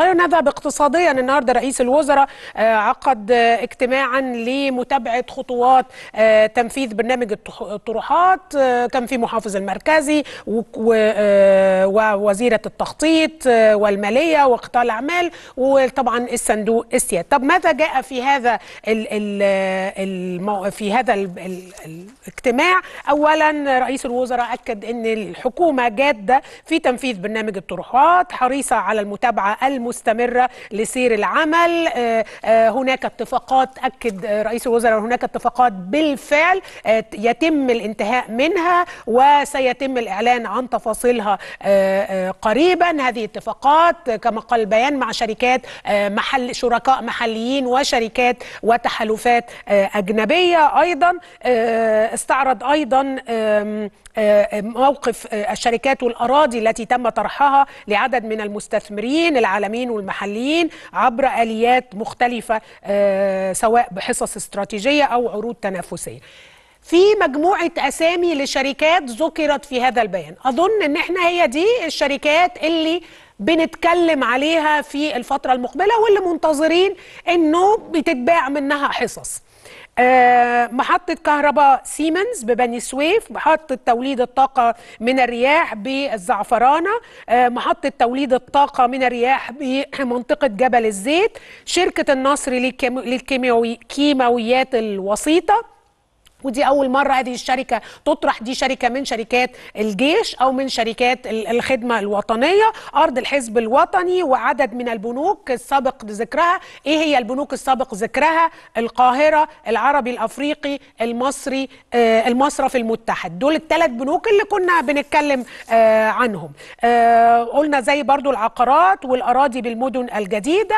خلينا نذهب اقتصاديا النهارده رئيس الوزراء آه، عقد آه، اجتماعا لمتابعه خطوات آه، تنفيذ برنامج الطروحات كان في محافظ المركزي ووزيره التخطيط والماليه وقطاع الاعمال وطبعا الصندوق السياد طب ماذا جاء في هذا في هذا الاجتماع اولا رئيس الوزراء اكد ان الحكومه جاده في تنفيذ برنامج الطروحات حريصه على المتابعه الم مستمره لسير العمل آه، آه، هناك اتفاقات اكد رئيس الوزراء هناك اتفاقات بالفعل آه، يتم الانتهاء منها وسيتم الاعلان عن تفاصيلها قريبا هذه اتفاقات كما قال البيان مع شركات محل شركاء محليين وشركات وتحالفات اجنبيه ايضا استعرض ايضا موقف الشركات والاراضي التي تم طرحها لعدد من المستثمرين العالميين العالميين والمحليين عبر اليات مختلفه آه، سواء بحصص استراتيجيه او عروض تنافسيه في مجموعة أسامي لشركات ذكرت في هذا البيان أظن أن احنا هي دي الشركات اللي بنتكلم عليها في الفترة المقبلة واللي منتظرين أنه بتتباع منها حصص آه، محطة كهرباء سيمنز ببني سويف محطة توليد الطاقة من الرياح بالزعفرانة آه، محطة توليد الطاقة من الرياح بمنطقة جبل الزيت شركة النصر للكيماويات الوسيطة ودي اول مره هذه الشركه تطرح دي شركه من شركات الجيش او من شركات الخدمه الوطنيه ارض الحزب الوطني وعدد من البنوك السابق ذكرها ايه هي البنوك السابق ذكرها القاهره العربي الافريقي المصري آه المصرف المتحد دول الثلاث بنوك اللي كنا بنتكلم آه عنهم آه قلنا زي برضو العقارات والاراضي بالمدن الجديده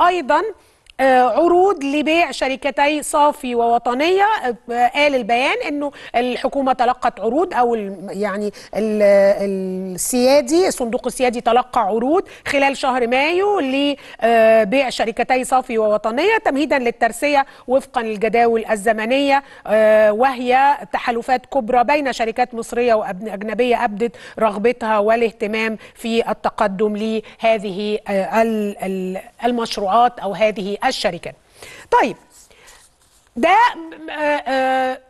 وايضا آه، عروض لبيع شركتي صافي ووطنيه آه، قال البيان انه الحكومه تلقت عروض او يعني السيادي الصندوق السيادي تلقى عروض خلال شهر مايو لبيع شركتي صافي ووطنيه تمهيدا للترسيه وفقا للجداول الزمنيه آه، وهي تحالفات كبرى بين شركات مصريه واجنبيه ابدت رغبتها والاهتمام في التقدم لهذه المشروعات او هذه الشركات طيب ده آه، آه،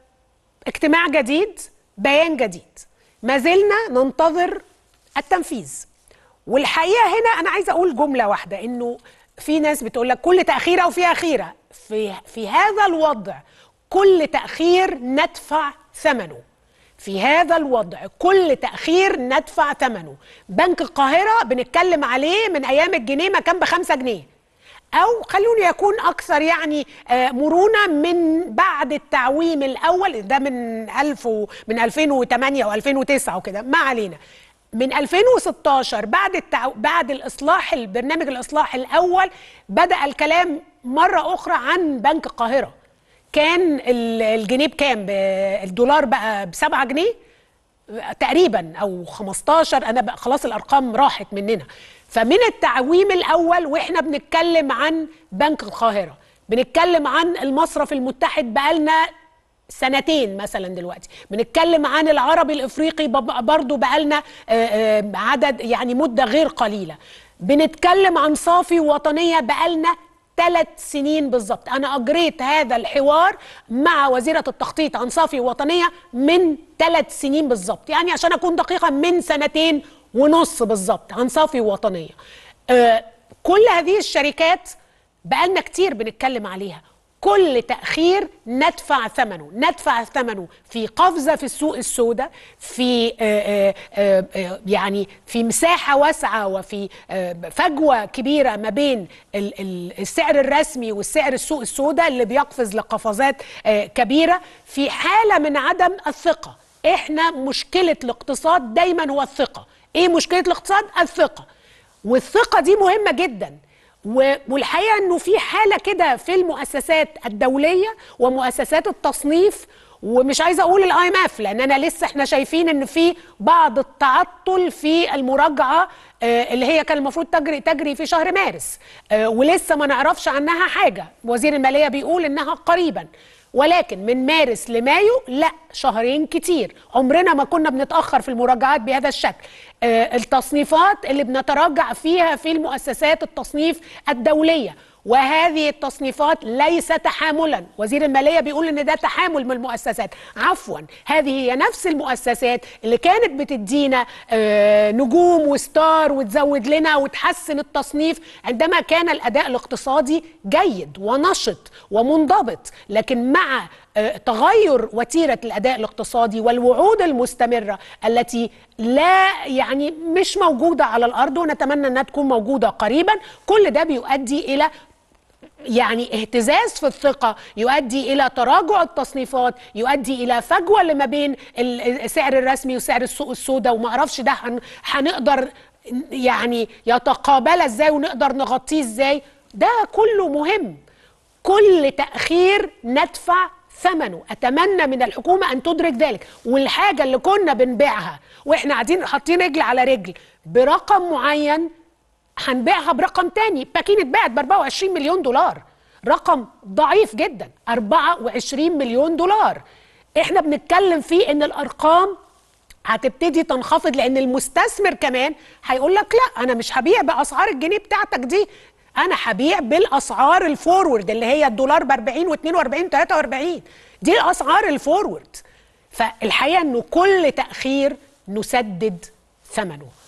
اجتماع جديد بيان جديد ما زلنا ننتظر التنفيذ والحقيقه هنا انا عايزه اقول جمله واحده انه في ناس بتقول لك كل تاخيره وفيها خيره في في هذا الوضع كل تاخير ندفع ثمنه في هذا الوضع كل تاخير ندفع ثمنه بنك القاهره بنتكلم عليه من ايام الجنيه ما كان بخمسة جنيه او خلوني اكون اكثر يعني آه، مرونه من بعد التعويم الاول ده من 1000 من 2008 و2009 وكده ما علينا من 2016 بعد التع... بعد الاصلاح البرنامج الاصلاح الاول بدا الكلام مره اخرى عن بنك القاهره كان الجنيه بكام الدولار بقى ب 7 جنيه تقريبا او 15 انا خلاص الارقام راحت مننا فمن التعويم الاول واحنا بنتكلم عن بنك القاهره بنتكلم عن المصرف المتحد بقالنا سنتين مثلا دلوقتي بنتكلم عن العربي الافريقي برضه بقالنا آه، آه، عدد يعني مده غير قليله بنتكلم عن صافي وطنيه بقالنا ثلاث سنين بالظبط انا اجريت هذا الحوار مع وزيره التخطيط عن صافي وطنيه من ثلاث سنين بالظبط يعني عشان اكون دقيقه من سنتين ونص بالظبط عن صافي وطنيه آه كل هذه الشركات بقالنا كتير بنتكلم عليها كل تأخير ندفع ثمنه ندفع ثمنه في قفزة في السوق السوداء في آه، آه، آه، يعني في مساحة واسعة وفي فجوة كبيرة ما بين السعر الرسمي والسعر السوق السوداء اللي بيقفز لقفزات كبيرة في حالة من عدم الثقة احنا مشكلة الاقتصاد دايما هو الثقة ايه مشكلة الاقتصاد؟ الثقة والثقة دي مهمة جداً والحقيقه انه في حاله كده في المؤسسات الدوليه ومؤسسات التصنيف ومش عايزه اقول الاي ام اف لان انا لسه احنا شايفين ان في بعض التعطل في المراجعه آه، اللي هي كان المفروض تجري تجري في شهر مارس آه، ولسه ما نعرفش عنها حاجه وزير الماليه بيقول انها قريبا ولكن من مارس لمايو لا شهرين كتير عمرنا ما كنا بنتاخر في المراجعات بهذا الشكل آه، التصنيفات اللي بنتراجع فيها في المؤسسات التصنيف الدوليه وهذه التصنيفات ليس تحاملا وزير الماليه بيقول ان ده تحامل من المؤسسات عفوا هذه هي نفس المؤسسات اللي كانت بتدينا آه، نجوم وستار وتزود لنا وتحسن التصنيف عندما كان الاداء الاقتصادي جيد ونشط ومنضبط لكن مع آه، تغير وتيره الاداء الاقتصادي والوعود المستمره التي لا يعني مش موجوده على الارض ونتمنى انها تكون موجوده قريبا كل ده بيؤدي الى يعني اهتزاز في الثقه يؤدي الى تراجع التصنيفات يؤدي الى فجوه اللي ما بين السعر الرسمي وسعر السوق السوداء وما اعرفش ده هنقدر يعني يتقابل ازاي ونقدر نغطيه ازاي ده كله مهم كل تاخير ندفع ثمنه اتمنى من الحكومه ان تدرك ذلك والحاجه اللي كنا بنبيعها واحنا قاعدين حاطين رجل على رجل برقم معين هنبيعها برقم تاني باكين اتباعت ب 24 مليون دولار رقم ضعيف جدا 24 مليون دولار احنا بنتكلم فيه ان الارقام هتبتدي تنخفض لان المستثمر كمان هيقول لك لا انا مش هبيع باسعار الجنيه بتاعتك دي انا هبيع بالاسعار الفورورد اللي هي الدولار ب 40 و42 و43 دي الاسعار الفورورد فالحقيقه انه كل تاخير نسدد ثمنه